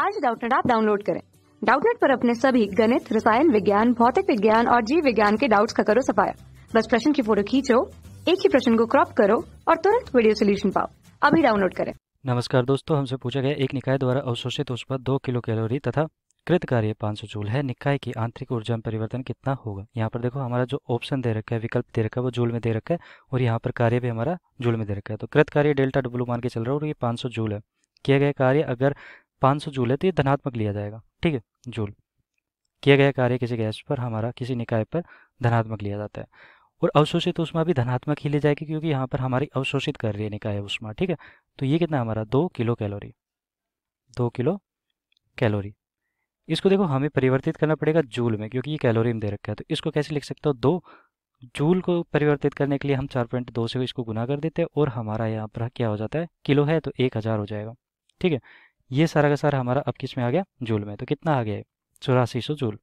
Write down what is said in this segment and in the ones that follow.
आज डाउटनेट आप डाउनलोड करें डाउटनेट पर अपने सभी गणित रसायन विज्ञान भौतिक विज्ञान और जीव विज्ञान के डाउट्स का करो सफाया बस प्रश्न की फोटो खींचो एक ही प्रश्न को क्रॉप करो और तुरंत वीडियो सोल्यूशन पाओ अभी डाउनलोड करें नमस्कार दोस्तों हमसे पूछा गया एक निकाय द्वारा अवशोषित पर दो किलो कैलोरी तथा कृत कार्य 500 जूल है निकाय की आंतरिक ऊर्जा में परिवर्तन कितना होगा यहाँ पर देखो हमारा जो ऑप्शन दे रखा है विकल्प दे रखा है वो जूल में दे रखा है और यहाँ पर कार्य भी हमारा जूल में दे रखा है तो कृत कार्य डेल्टा डब्लू मान के चल रहा है और ये 500 जूल है किया गया कार्य अगर पाँच सौ जूल है तो ये धनात्मक लिया जाएगा ठीक है जूल किया गया कार्य किसी गैस पर हमारा किसी निकाय पर धनात्मक लिया जाता है और अवशोषित उष्मा भी धनात्मक ही ले जाएगी क्योंकि यहाँ पर हमारी अवशोषित कर रही है निकाय उष्मा ठीक है तो ये कितना हमारा दो किलो कैलोरी दो किलो कैलोरी इसको देखो हमें परिवर्तित करना पड़ेगा जूल में क्योंकि ये कैलोरी में दे रखा है तो इसको कैसे लिख सकते हो दो जूल को परिवर्तित करने के लिए हम चार पॉइंट दो से इसको गुना कर देते हैं और हमारा यहाँ पर क्या हो जाता है किलो है तो एक हज़ार हो जाएगा ठीक है ये सारा का सारा हमारा अब किस में आ गया जूल में तो कितना आ गया है चौरासी सौ जूल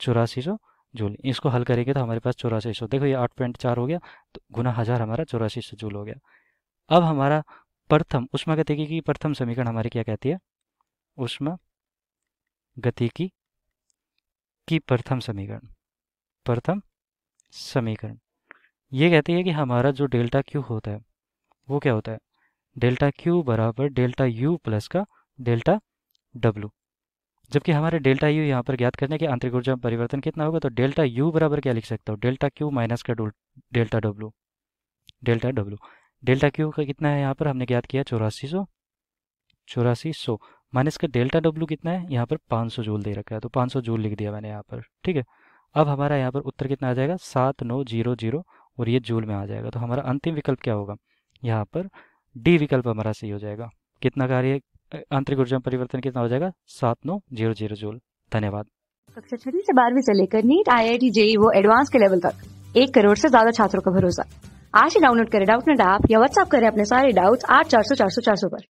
चौरासी सौ जूल इसको हल करेंगे तो हमारे पास चौरासी सौ देखो ये आठ पॉइंट चार हो गया तो गुना हज़ार हमारा चौरासी सौ जूल हो गया अब हमारा प्रथम उष्मा गति की प्रथम समीकरण हमारी क्या कहती है उष्मा की, की प्रथम समीकरण प्रथम समीकरण ये कहती है कि हमारा जो डेल्टा क्यू होता है वो क्या होता है डेल्टा क्यू बराबर डेल्टा यू प्लस का डेल्टा डब्ल्यू जबकि हमारे डेल्टा यू यहाँ पर ज्ञात करने के आंतरिक ऊर्जा परिवर्तन कितना होगा तो डेल्टा यू बराबर क्या लिख सकता हूँ डेल्टा क्यू माइनस का delta W delta W delta Q का कितना है यहाँ पर हमने ज्ञात किया चौरासी सौ चौरासी सौ माइनस का डेल्टा डब्ल्यू कितना है यहाँ पर पाँच सौ जूल दे रखा है तो पाँच सौ जूल लिख दिया मैंने यहाँ पर ठीक है अब हमारा यहाँ पर उत्तर कितना आ जाएगा सात नौ जीरो जीरो और ये जूल में आ जाएगा तो हमारा अंतिम विकल्प क्या होगा यहाँ पर डी विकल्प हमारा सही हो जाएगा कितना कार्य आंतरिक ऊर्जा परिवर्तन कितना हो जाएगा सात नौ जीरो जीरो जूल धन्यवाद कक्षा छठी से बारहवीं से लेकर नीट आई आई टी जे वो एडवांस के लेवल तक एक करोड़ से ज्यादा छात्रों का भरोसा आज ही डाउनलोड करें डाउट नेट ऐप या व्हाट्सअप करें अपने सारे डाउट्स आठ चार सौ चार सौ चार सौ पर